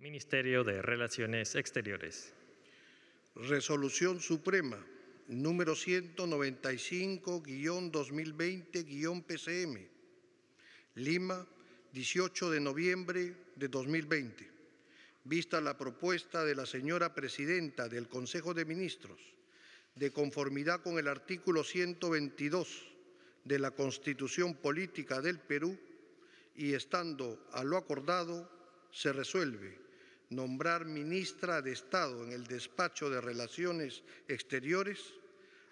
Ministerio de Relaciones Exteriores. Resolución Suprema número 195-2020-PCM, Lima, 18 de noviembre de 2020. Vista la propuesta de la señora Presidenta del Consejo de Ministros, de conformidad con el artículo 122 de la Constitución Política del Perú y estando a lo acordado, se resuelve nombrar ministra de Estado en el despacho de Relaciones Exteriores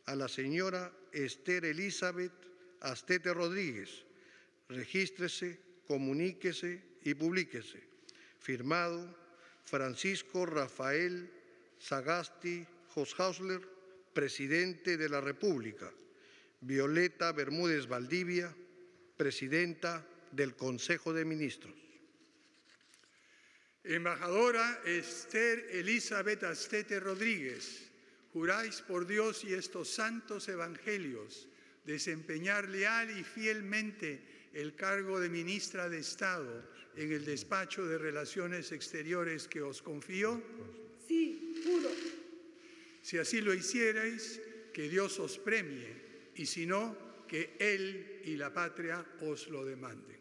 a la señora Esther Elizabeth Astete Rodríguez. Regístrese, comuníquese y publíquese. Firmado Francisco Rafael Sagasti Hoshausler, presidente de la República. Violeta Bermúdez Valdivia, presidenta del Consejo de Ministros. Embajadora Esther Elizabeth Astete Rodríguez, juráis por Dios y estos santos evangelios desempeñar leal y fielmente el cargo de ministra de Estado en el despacho de Relaciones Exteriores que os confío? Sí, juro. Si así lo hicierais, que Dios os premie, y si no, que Él y la patria os lo demanden.